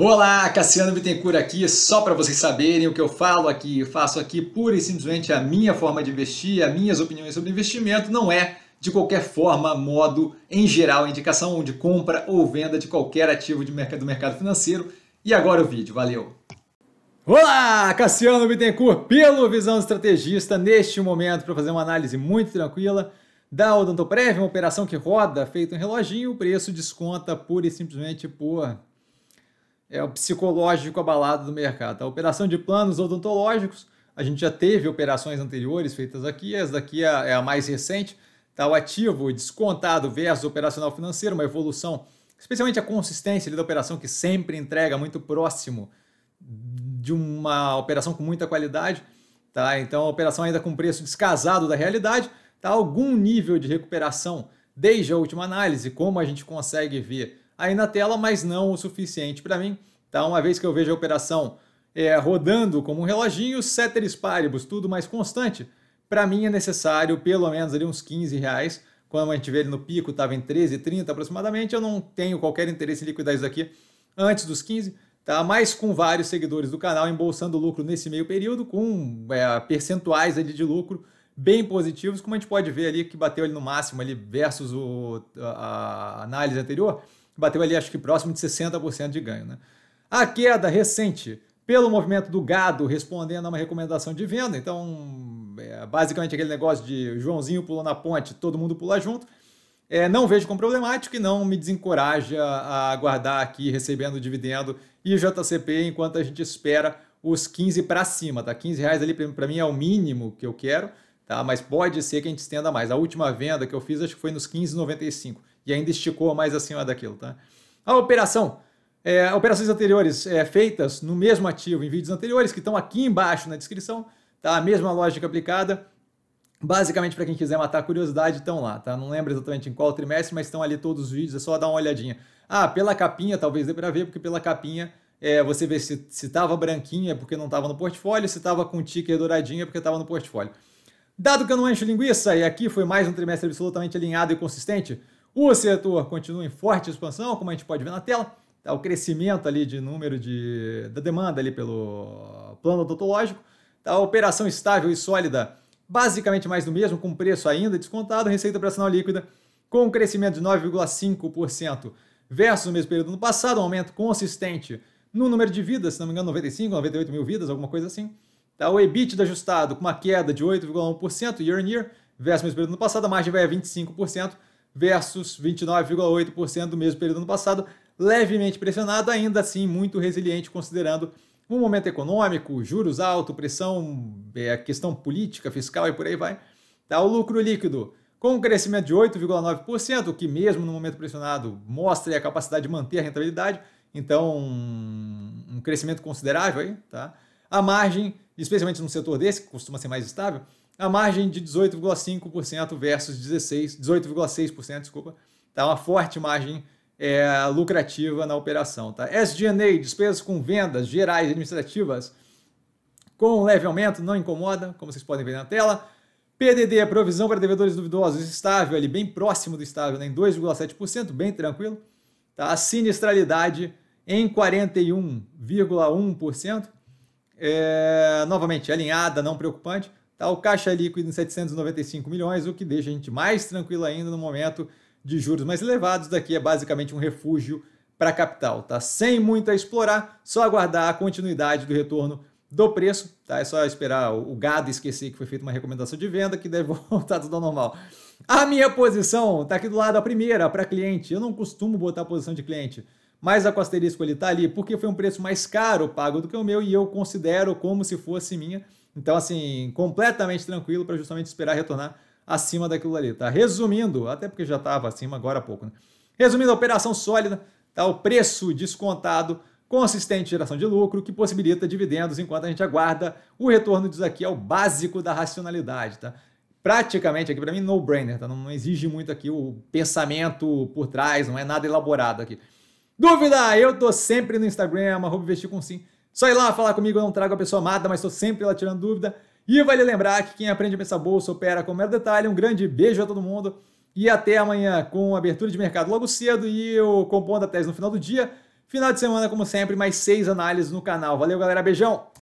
Olá, Cassiano Bittencourt aqui, só para vocês saberem o que eu falo aqui, eu faço aqui pura e simplesmente a minha forma de investir, as minhas opiniões sobre investimento, não é de qualquer forma, modo, em geral, indicação de compra ou venda de qualquer ativo de mercado, do mercado financeiro. E agora o vídeo, valeu! Olá, Cassiano Bittencourt, pelo Visão Estrategista, neste momento para fazer uma análise muito tranquila da Odontoprev, uma operação que roda feito em reloginho, o preço desconta pura e simplesmente por é o psicológico abalado do mercado. A operação de planos odontológicos, a gente já teve operações anteriores feitas aqui, essa daqui é a é mais recente, tá? o ativo descontado versus operacional financeiro, uma evolução, especialmente a consistência da operação que sempre entrega muito próximo de uma operação com muita qualidade, tá? Então a operação ainda com preço descasado da realidade, tá? Algum nível de recuperação desde a última análise, como a gente consegue ver aí na tela, mas não o suficiente para mim. tá uma vez que eu vejo a operação é, rodando como um reloginho, ceteris paribus, tudo mais constante, para mim é necessário pelo menos ali uns 15 reais. Quando a gente vê ele no pico, estava em 13,30 aproximadamente. Eu não tenho qualquer interesse em liquidar isso aqui antes dos 15, tá? mas com vários seguidores do canal embolsando lucro nesse meio período, com é, percentuais ali de lucro bem positivos, como a gente pode ver ali que bateu ali no máximo ali versus o, a, a análise anterior, bateu ali acho que próximo de 60% de ganho. Né? A queda recente pelo movimento do gado respondendo a uma recomendação de venda, então é basicamente aquele negócio de Joãozinho pulou na ponte, todo mundo pula junto. É, não vejo como problemático e não me desencoraja a aguardar aqui recebendo dividendo e JCP enquanto a gente espera os 15 para cima, tá? 15 reais ali para mim é o mínimo que eu quero tá? Mas pode ser que a gente estenda mais. A última venda que eu fiz acho que foi nos 15,95 e ainda esticou mais acima daquilo, tá? A operação é, operações anteriores é, feitas no mesmo ativo em vídeos anteriores, que estão aqui embaixo na descrição, tá? A mesma lógica aplicada. Basicamente, para quem quiser matar a curiosidade, estão lá, tá? Não lembro exatamente em qual trimestre, mas estão ali todos os vídeos, é só dar uma olhadinha. Ah, pela capinha, talvez dê para ver, porque pela capinha é, você vê se estava branquinho é porque não estava no portfólio, se estava com ticker douradinha é porque estava no portfólio. Dado que eu não encho linguiça, e aqui foi mais um trimestre absolutamente alinhado e consistente, o setor continua em forte expansão, como a gente pode ver na tela. Tá o crescimento ali de número de, da demanda ali pelo plano odontológico. Tá a operação estável e sólida, basicamente mais do mesmo, com preço ainda descontado, receita operacional líquida com um crescimento de 9,5% versus o mesmo período do ano passado, um aumento consistente no número de vidas, se não me engano, 95, 98 mil vidas, alguma coisa assim. Tá? O EBITDA ajustado com uma queda de 8,1% year on year versus o mesmo período do ano passado, a margem vai a 25% versus 29,8% do mesmo período do ano passado, levemente pressionado, ainda assim muito resiliente considerando um momento econômico, juros altos, pressão, é, questão política, fiscal e por aí vai. Tá? O lucro líquido com um crescimento de 8,9%, que mesmo no momento pressionado mostra a capacidade de manter a rentabilidade, então um crescimento considerável aí, tá? a margem, especialmente num setor desse, que costuma ser mais estável, a margem de 18,5% versus 16, 18,6%, desculpa, tá uma forte margem é, lucrativa na operação, tá? SG&A, despesas com vendas gerais e administrativas, com um leve aumento, não incomoda, como vocês podem ver na tela. PDD, provisão para devedores duvidosos, estável ali, bem próximo do estável, né, em 2,7%, bem tranquilo. Tá? A sinistralidade em 41,1%, é, novamente, alinhada, não preocupante. Tá o caixa líquido em 795 milhões, o que deixa a gente mais tranquilo ainda no momento de juros mais elevados. Daqui é basicamente um refúgio para capital, tá? Sem muito a explorar, só aguardar a continuidade do retorno do preço, tá? É só esperar o gado esquecer que foi feita uma recomendação de venda que deve voltar tudo ao normal. A minha posição tá aqui do lado, a primeira, para cliente. Eu não costumo botar a posição de cliente mas a asterisco ele está ali porque foi um preço mais caro pago do que o meu e eu considero como se fosse minha. Então, assim, completamente tranquilo para justamente esperar retornar acima daquilo ali, tá? Resumindo, até porque já estava acima agora há pouco, né? Resumindo, a operação sólida, tá? O preço descontado, consistente geração de lucro, que possibilita dividendos enquanto a gente aguarda o retorno disso aqui é o básico da racionalidade, tá? Praticamente aqui para mim no-brainer, tá? Não, não exige muito aqui o pensamento por trás, não é nada elaborado aqui. Dúvida? Eu tô sempre no Instagram, arroba investir com sim. Só ir lá falar comigo, eu não trago a pessoa amada, mas tô sempre lá tirando dúvida. E vale lembrar que quem aprende a pensar bolsa opera com o mero detalhe. Um grande beijo a todo mundo e até amanhã com abertura de mercado logo cedo e eu compondo a tese no final do dia. Final de semana, como sempre, mais seis análises no canal. Valeu, galera. Beijão!